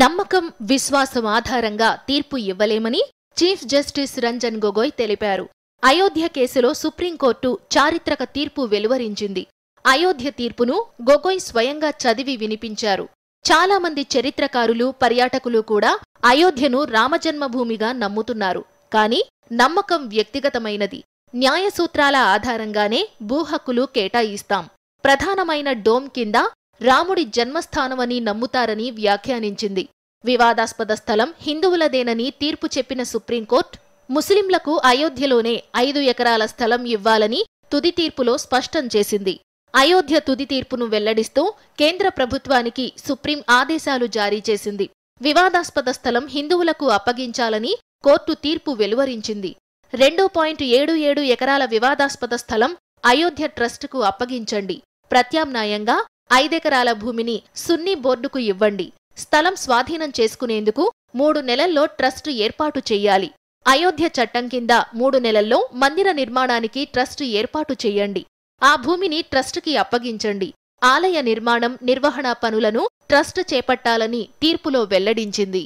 నమ్మకం విశ్వాసం ఆధారంగా తీర్పు ఇవ్వలేమని చీఫ్ జస్టిస్ రంజన్ గొగోయ్ తెలిపారు అయోధ్య కేసులో సుప్రీంకోర్టు చారిత్రక తీర్పు వెలువరించింది అయోధ్య తీర్పును గొగోయ్ స్వయంగా చదివి వినిపించారు చాలామంది చరిత్రకారులు పర్యాటకులు కూడా అయోధ్యను రామజన్మభూమిగా నమ్ముతున్నారు కానీ నమ్మకం వ్యక్తిగతమైనది న్యాయసూత్రాల ఆధారంగానే భూహక్కులు కేటాయిస్తాం ప్రధానమైన డోమ్ కింద రాముడి జన్మస్థానమని నమ్ముతారని వ్యాఖ్యానించింది వివాదాస్పద స్థలం హిందువులదేనని తీర్పు చెప్పిన సుప్రీంకోర్టు ముస్లింలకు అయోధ్యలోనే ఐదు ఎకరాల స్థలం ఇవ్వాలని తుది తీర్పులో స్పష్టం చేసింది అయోధ్య తుది తీర్పును వెల్లడిస్తూ కేంద్ర ప్రభుత్వానికి సుప్రీం ఆదేశాలు జారీ చేసింది వివాదాస్పద స్థలం హిందువులకు అప్పగించాలని కోర్టు తీర్పు వెలువరించింది రెండు పాయింట్ ఏడు ఏడు ఎకరాల వివాదాస్పద స్థలం అయోధ్య ట్రస్టుకు అప్పగించండి ప్రత్యామ్నాయంగా ఐదెకరాల భూమిని సున్నీ బోర్డుకు ఇవ్వండి స్థలం స్వాధీనం చేసుకునేందుకు మూడు నెలల్లో ట్రస్టు ఏర్పాటు చేయాలి అయోధ్య చట్టం కింద మూడు నెలల్లో మందిర నిర్మాణానికి ట్రస్టు ఏర్పాటు చేయండి ఆ భూమిని ట్రస్టుకి అప్పగించండి ఆలయ నిర్మాణం నిర్వహణ పనులను ట్రస్ట్ చేపట్టాలని తీర్పులో వెల్లడించింది